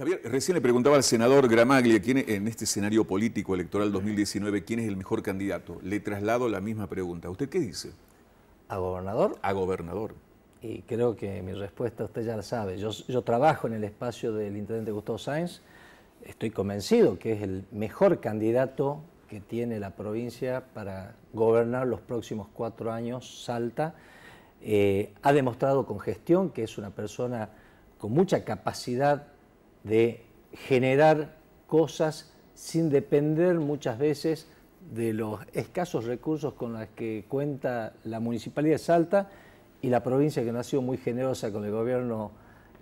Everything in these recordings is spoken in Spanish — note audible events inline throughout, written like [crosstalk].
Javier, recién le preguntaba al senador Gramaglia, ¿quién en este escenario político electoral 2019, quién es el mejor candidato? Le traslado la misma pregunta. ¿Usted qué dice? ¿A gobernador? A gobernador. Y creo que mi respuesta usted ya la sabe. Yo, trabajo en el espacio del intendente Gustavo Sáenz. Estoy convencido que es el mejor candidato que tiene la provincia para gobernar los próximos cuatro años, Salta. Eh, ha demostrado con gestión que es una persona con mucha capacidad de generar cosas sin depender muchas veces de los escasos recursos con los que cuenta la Municipalidad de Salta y la provincia que no ha sido muy generosa con el gobierno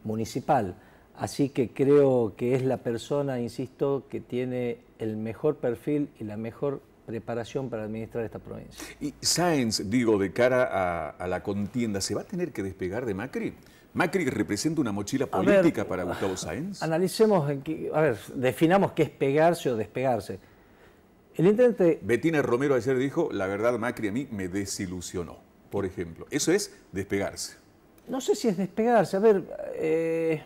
municipal. Así que creo que es la persona, insisto, que tiene el mejor perfil y la mejor preparación para administrar esta provincia. Y Sáenz, digo, de cara a, a la contienda, ¿se va a tener que despegar de Macri? ¿Macri representa una mochila política para Gustavo Sáenz? Analicemos, a ver, definamos qué es pegarse o despegarse. El intendente... Betina Romero ayer dijo, la verdad Macri a mí me desilusionó, por ejemplo. Eso es despegarse. No sé si es despegarse. A ver, eh,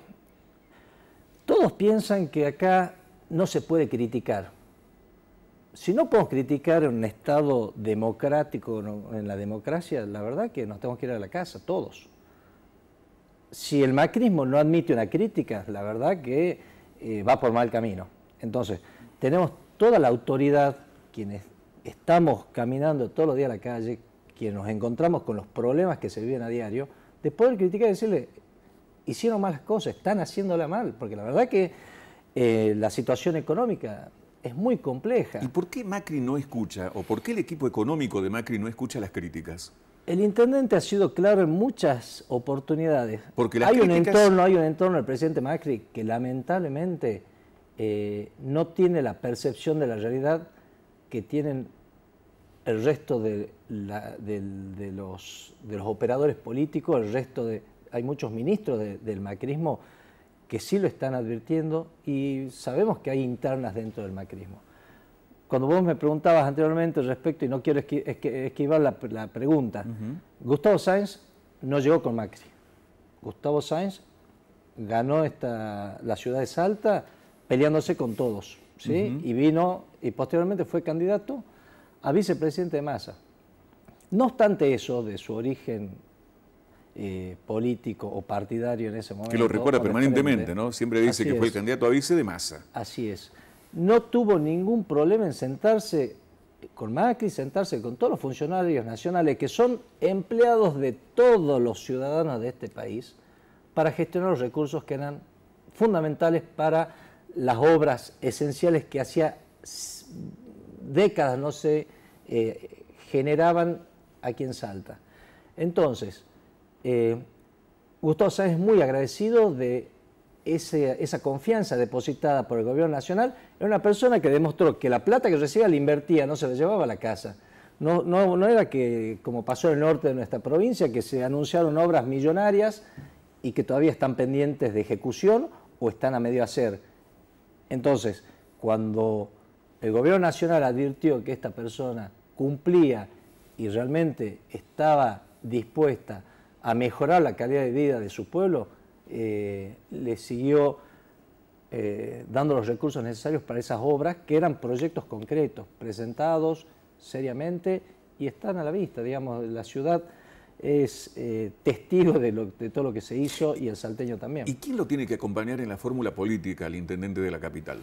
todos piensan que acá no se puede criticar. Si no podemos criticar un Estado democrático, en la democracia, la verdad que nos tenemos que ir a la casa, todos si el macrismo no admite una crítica, la verdad que eh, va por mal camino. Entonces, tenemos toda la autoridad, quienes estamos caminando todos los días a la calle, quienes nos encontramos con los problemas que se viven a diario, de poder criticar y decirle, hicieron malas cosas, están haciéndola mal, porque la verdad que eh, la situación económica es muy compleja. ¿Y por qué Macri no escucha, o por qué el equipo económico de Macri no escucha las críticas? El intendente ha sido claro en muchas oportunidades. Porque hay un entorno, hay un entorno del presidente Macri que lamentablemente eh, no tiene la percepción de la realidad que tienen el resto de, los, de los, operadores políticos, el resto de hay muchos ministros del macrismo que sí lo están advirtiendo y sabemos que hay internas dentro del macrismo cuando vos me preguntabas anteriormente respecto, y no quiero esquivar la, pregunta, Gustavo Sáenz no llegó con Macri. Gustavo Sáenz ganó esta, la ciudad de Salta peleándose con todos, ¿sí? Y vino, y posteriormente fue candidato a vicepresidente de Massa. No obstante eso, de su origen eh, político o partidario en ese momento. Que lo recuerda permanentemente, ¿no? Siempre dice que fue candidato a vice de Massa. Así es no tuvo ningún problema en sentarse con Macri, sentarse con todos los funcionarios nacionales que son empleados de todos los ciudadanos de este país para gestionar los recursos que eran fundamentales para las obras esenciales que hacía décadas no se eh, generaban aquí en Salta. Entonces, eh, Gustavo Sáenz es muy agradecido de esa confianza depositada por el gobierno nacional ...era una persona que demostró que la plata que recibía la invertía, no se la llevaba a la casa. No, no era que, como pasó en el norte de nuestra provincia, que se anunciaron obras millonarias y que todavía están pendientes de ejecución o están a medio hacer. Entonces, cuando el gobierno nacional advirtió que esta persona cumplía y realmente estaba dispuesta a mejorar la calidad de vida de su pueblo, eh, le siguió eh, dando los recursos necesarios para esas obras, que eran proyectos concretos, presentados seriamente y están a la vista, digamos, la ciudad es eh, testigo de, de, todo lo que se hizo y el salteño también. ¿Y quién lo tiene que acompañar en la fórmula política al intendente de la capital?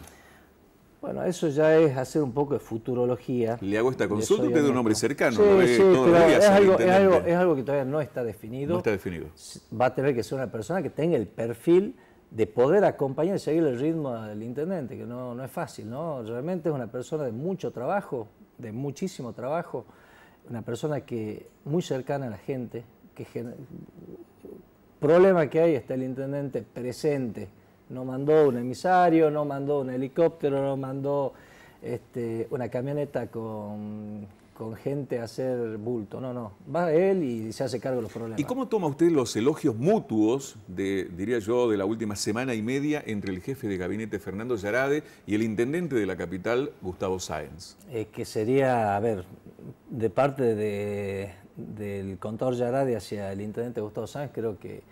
Bueno, eso ya es hacer un poco de futurología. Le hago esta consulta usted de un hombre cercano. Sí, sí, es, algo, que todavía no está definido. No está definido. Va a tener que ser una persona que tenga el perfil de poder acompañar y seguir el ritmo del intendente, que no, es fácil, ¿no? Realmente es una persona de mucho trabajo, de muchísimo trabajo, una persona que muy cercana a la gente, que problema que hay está el intendente presente no mandó un emisario, no mandó un helicóptero, no mandó este, una camioneta con, gente a hacer bulto. No, no. Va él y se hace cargo de los problemas. ¿Y cómo toma usted los elogios mutuos, de, diría yo, de la última semana y media entre el jefe de gabinete Fernando Yarade y el intendente de la capital, Gustavo Sáenz? Es que sería, a ver, de parte del contador Yarade hacia el intendente Gustavo Sáenz, creo que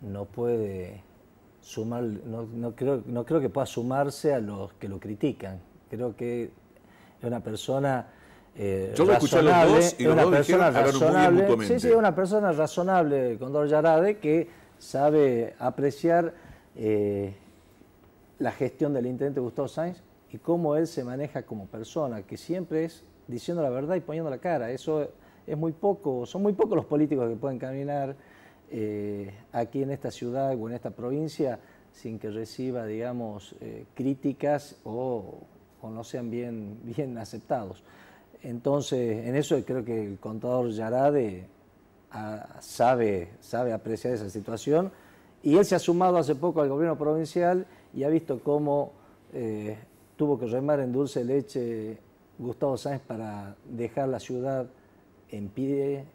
no puede sumar, no, no, creo, no creo que pueda sumarse a los que lo critican. Creo que es una persona razonable, una persona razonable, sí, sí, una persona razonable, Condor Yarade, que sabe apreciar eh, la gestión del intendente Gustavo Sainz y cómo él se maneja como persona, que siempre es diciendo la verdad y poniendo la cara. Eso es muy poco, son muy pocos los políticos que pueden caminar eh, aquí en esta ciudad o en esta provincia sin que reciba, digamos, eh, críticas o, no sean bien, [laughs] bien aceptados. Entonces, en eso creo que el contador Yarade ah, sabe, sabe apreciar esa situación y él se ha sumado hace poco al gobierno provincial y ha visto cómo eh, tuvo que remar en dulce leche Gustavo Sáenz para dejar la ciudad en pie,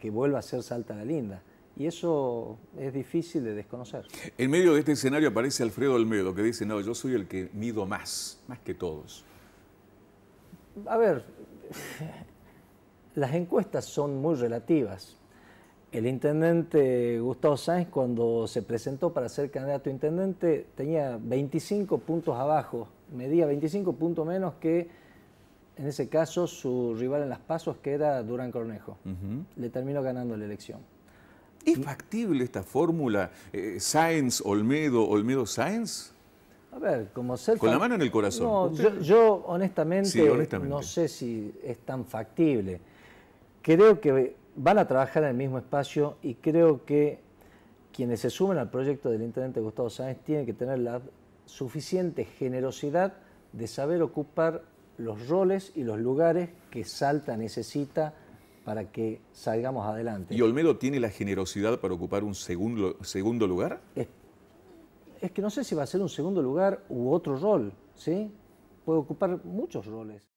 que vuelva a ser Salta de Linda. Y eso es difícil de desconocer. En medio de este escenario aparece Alfredo Almedo, que dice, no, yo soy el que mido más, más que todos. A ver, las encuestas son muy relativas. El intendente Gustavo Sáenz, cuando se presentó para ser candidato a intendente, tenía 25 puntos abajo, medía 25 puntos menos que, en ese caso, su rival en las pasos, que era Durán Cornejo. Le terminó ganando la elección. ¿Es factible esta fórmula eh, Science Olmedo, Olmedo, Sáenz? A ver, como Con la mano en el corazón. No, yo, honestamente, honestamente, no sé si es tan factible. Creo que van a trabajar en el mismo espacio y creo que quienes se sumen al proyecto del intendente Gustavo Sáenz tienen que tener la suficiente generosidad de saber ocupar los roles y los lugares que Salta necesita para que salgamos adelante. ¿Y Olmedo tiene la generosidad para ocupar un segundo, segundo lugar? Es, es que no sé si va a ser un segundo lugar u otro rol, ¿sí? Puede ocupar muchos roles.